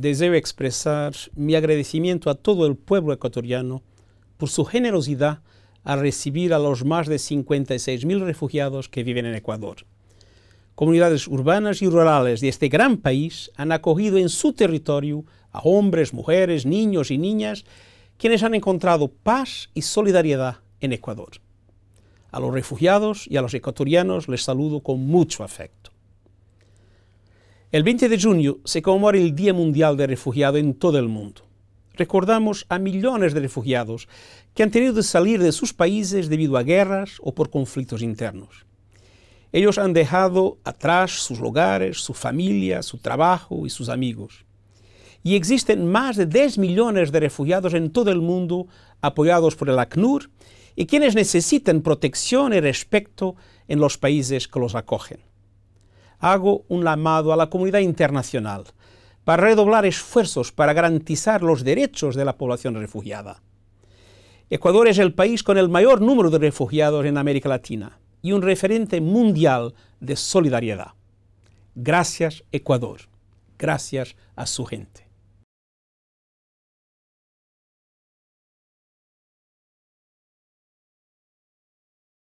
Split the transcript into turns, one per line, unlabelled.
deseo expresar mi agradecimiento a todo el pueblo ecuatoriano por su generosidad a recibir a los más de 56.000 refugiados que viven en Ecuador. Comunidades urbanas y rurales de este gran país han acogido en su territorio a hombres, mujeres, niños y niñas quienes han encontrado paz y solidaridad en Ecuador. A los refugiados y a los ecuatorianos les saludo con mucho afecto. El 20 de junio se conmemora el Día Mundial del Refugiado en todo el mundo. Recordamos a millones de refugiados que han tenido que salir de sus países debido a guerras o por conflictos internos. Ellos han dejado atrás sus lugares, su familia, su trabajo y sus amigos. Y existen más de 10 millones de refugiados en todo el mundo apoyados por el ACNUR y quienes necesitan protección y respeto en los países que los acogen hago un llamado a la comunidad internacional para redoblar esfuerzos para garantizar los derechos de la población refugiada. Ecuador es el país con el mayor número de refugiados en América Latina y un referente mundial de solidaridad. Gracias Ecuador. Gracias a su gente.